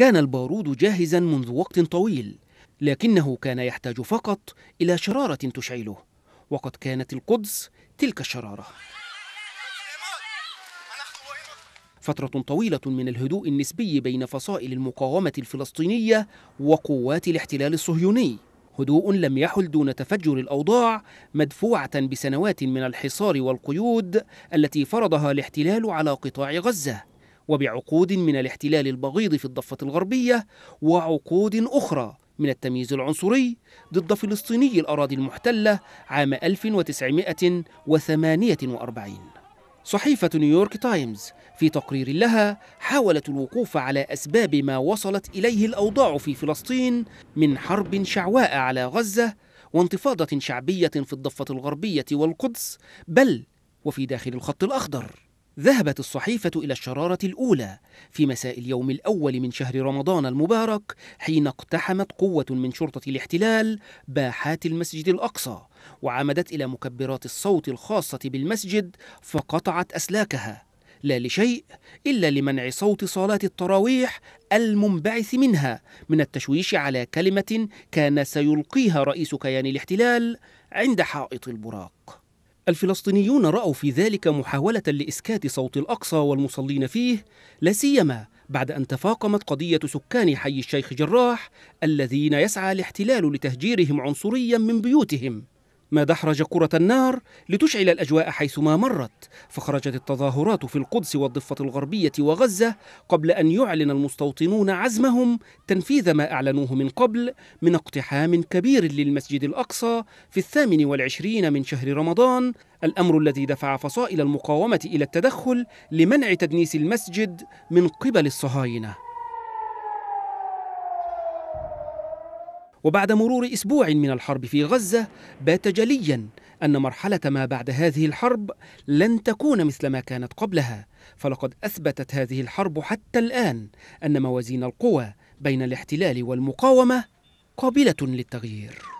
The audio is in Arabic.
كان البارود جاهزا منذ وقت طويل لكنه كان يحتاج فقط إلى شرارة تشعله وقد كانت القدس تلك الشرارة فترة طويلة من الهدوء النسبي بين فصائل المقاومة الفلسطينية وقوات الاحتلال الصهيوني هدوء لم يحل دون تفجر الأوضاع مدفوعة بسنوات من الحصار والقيود التي فرضها الاحتلال على قطاع غزة وبعقود من الاحتلال البغيض في الضفة الغربية وعقود أخرى من التمييز العنصري ضد فلسطيني الأراضي المحتلة عام 1948 صحيفة نيويورك تايمز في تقرير لها حاولت الوقوف على أسباب ما وصلت إليه الأوضاع في فلسطين من حرب شعواء على غزة وانتفاضة شعبية في الضفة الغربية والقدس بل وفي داخل الخط الأخضر ذهبت الصحيفة إلى الشرارة الأولى في مساء اليوم الأول من شهر رمضان المبارك حين اقتحمت قوة من شرطة الاحتلال باحات المسجد الأقصى وعمدت إلى مكبرات الصوت الخاصة بالمسجد فقطعت أسلاكها لا لشيء إلا لمنع صوت صلاة التراويح المنبعث منها من التشويش على كلمة كان سيلقيها رئيس كيان الاحتلال عند حائط البراق الفلسطينيون رأوا في ذلك محاولة لإسكات صوت الأقصى والمصلين فيه لا سيما بعد أن تفاقمت قضية سكان حي الشيخ جراح الذين يسعى الاحتلال لتهجيرهم عنصريا من بيوتهم ما دحرج كرة النار لتشعل الأجواء حيثما مرت فخرجت التظاهرات في القدس والضفة الغربية وغزة قبل أن يعلن المستوطنون عزمهم تنفيذ ما أعلنوه من قبل من اقتحام كبير للمسجد الأقصى في الثامن والعشرين من شهر رمضان الأمر الذي دفع فصائل المقاومة إلى التدخل لمنع تدنيس المسجد من قبل الصهاينة وبعد مرور اسبوع من الحرب في غزه بات جليا ان مرحله ما بعد هذه الحرب لن تكون مثل ما كانت قبلها فلقد اثبتت هذه الحرب حتى الان ان موازين القوى بين الاحتلال والمقاومه قابله للتغيير